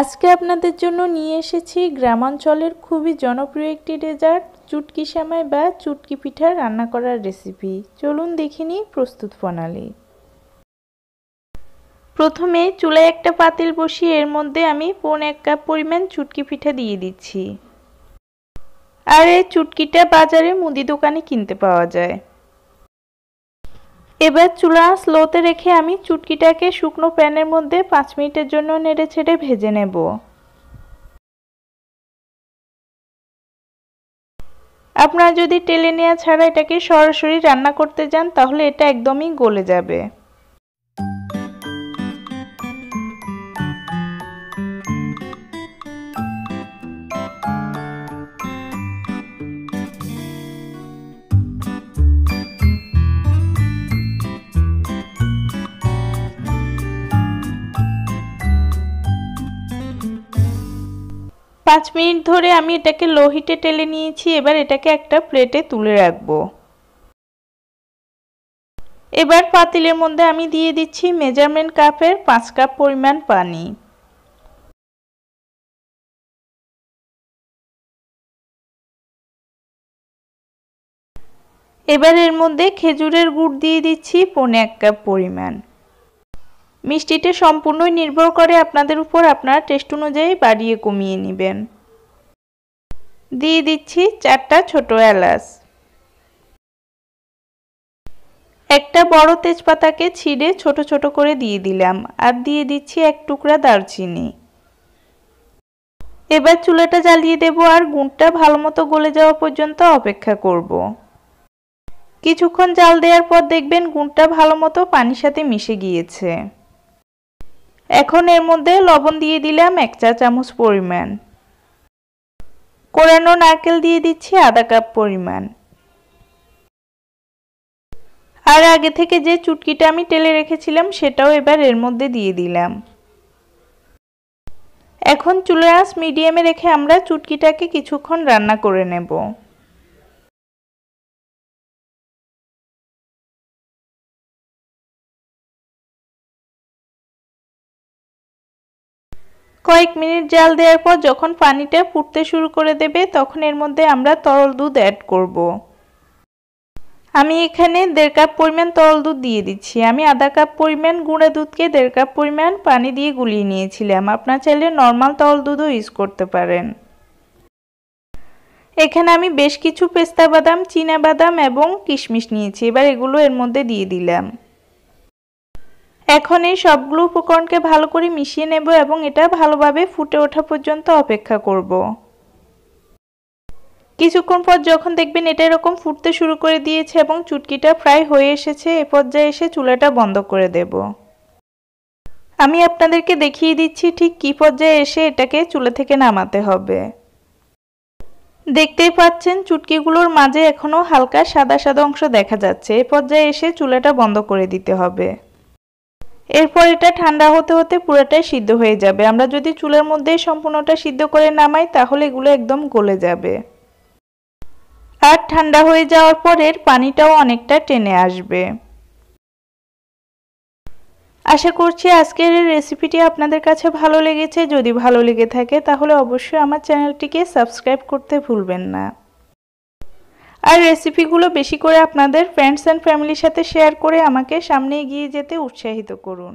আজকে আপনাদের জন্য নিয়ে এসেছি গ্রামাঞ্চলের খুবই জনপ্রিয় একটি ডেজার্ট চুটকি শ্যামাই বা চুটকি পিঠা রান্না করার রেসিপি চলুন দেখিনি প্রস্তুত প্রণালী প্রথমে চুলায় একটা পাতিল বসিয়ে এর মধ্যে আমি পৌন এক কাপ পরিমাণ চুটকি পিঠা দিয়ে দিচ্ছি আর এই চুটকিটা বাজারে মুদি দোকানে কিনতে পাওয়া যায় এবার চুলা স্লোতে রেখে আমি চুটকিটাকে শুকনো প্যানের মধ্যে পাঁচ মিনিটের জন্য নেড়ে ছেড়ে ভেজে নেব আপনারা যদি টেলে নেওয়া ছাড়া এটাকে সরাসরি রান্না করতে যান তাহলে এটা একদমই গলে যাবে পাঁচ মিনিট ধরে আমি এটাকে লো হিটে টেলে নিয়েছি এবার এটাকে একটা প্লেটে তুলে রাখবো এবার পাতিলের মধ্যে আমি দিয়ে দিচ্ছি মেজারমেন্ট কাপের পাঁচ কাপ পরিমাণ পানি এবার এর মধ্যে খেজুরের গুড় দিয়ে দিচ্ছি পনে এক কাপ পরিমাণ মিষ্টিটি সম্পূর্ণই নির্ভর করে আপনাদের উপর আপনার টেস্ট অনুযায়ী বাড়িয়ে কমিয়ে নেবেন দিয়ে দিচ্ছি চারটা ছোট এলাচ একটা বড় তেজপাতাকে ছিঁড়ে ছোট ছোট করে দিয়ে দিলাম আর দিয়ে দিচ্ছি এক টুকরা দারচিনি এবার চুলাটা জ্বালিয়ে দেব আর গুঁড়টা ভালো মতো গলে যাওয়া পর্যন্ত অপেক্ষা করব। কিছুক্ষণ জাল দেওয়ার পর দেখবেন গুঁড়টা ভালো মতো পানির সাথে মিশে গিয়েছে এখন এর মধ্যে লবণ দিয়ে দিলাম এক চা চামচ পরিমাণ কোরানো নারকেল দিয়ে দিচ্ছি আধা কাপ পরিমাণ আর আগে থেকে যে চুটকিটা আমি টেলে রেখেছিলাম সেটাও এবার এর মধ্যে দিয়ে দিলাম এখন চুলার আঁচ মিডিয়ামে রেখে আমরা চুটকিটাকে কিছুক্ষণ রান্না করে নেব কয়েক মিনিট জাল দেওয়ার পর যখন পানিটা ফুটতে শুরু করে দেবে তখন এর মধ্যে আমরা তরল দুধ অ্যাড করব। আমি এখানে দেড় কাপ পরিমাণ তরল দুধ দিয়ে দিচ্ছি আমি আধা কাপ পরিমাণ গুঁড়া দুধকে দেড় কাপ পরিমাণ পানি দিয়ে গুলিয়ে নিয়েছিলাম আপনার চাইলে নর্মাল তরল দুধও ইউজ করতে পারেন এখানে আমি বেশ কিছু পেস্তা বাদাম চীনা বাদাম এবং কিশমিশ নিয়েছি এবার এগুলো এর মধ্যে দিয়ে দিলাম এখন এই সবগুলো উপকরণকে ভালো করে মিশিয়ে নেব এবং এটা ভালোভাবে ফুটে ওঠা পর্যন্ত অপেক্ষা করব। কিছুক্ষণ পর যখন দেখবেন এটা এরকম ফুটতে শুরু করে দিয়েছে এবং চুটকিটা প্রায় হয়ে এসেছে এ পর্যায়ে এসে চুলাটা বন্ধ করে দেব আমি আপনাদেরকে দেখিয়ে দিচ্ছি ঠিক কী পর্যায়ে এসে এটাকে চুলা থেকে নামাতে হবে দেখতেই পাচ্ছেন চুটকিগুলোর মাঝে এখনও হালকা সাদা সাদা অংশ দেখা যাচ্ছে এ পর্যায়ে এসে চুলাটা বন্ধ করে দিতে হবে এরপর এটা ঠান্ডা হতে হতে পুরোটাই সিদ্ধ হয়ে যাবে আমরা যদি চুলের মধ্যে সম্পূর্ণটা সিদ্ধ করে নামাই তাহলে এগুলো একদম গলে যাবে আর ঠান্ডা হয়ে যাওয়ার পর এর পানিটাও অনেকটা টেনে আসবে আশা করছি আজকের এই রেসিপিটি আপনাদের কাছে ভালো লেগেছে যদি ভালো লেগে থাকে তাহলে অবশ্যই আমার চ্যানেলটিকে সাবস্ক্রাইব করতে ভুলবেন না আর রেসিপিগুলো বেশি করে আপনাদের ফ্রেন্ডস অ্যান্ড ফ্যামিলির সাথে শেয়ার করে আমাকে সামনে এগিয়ে যেতে উৎসাহিত করুন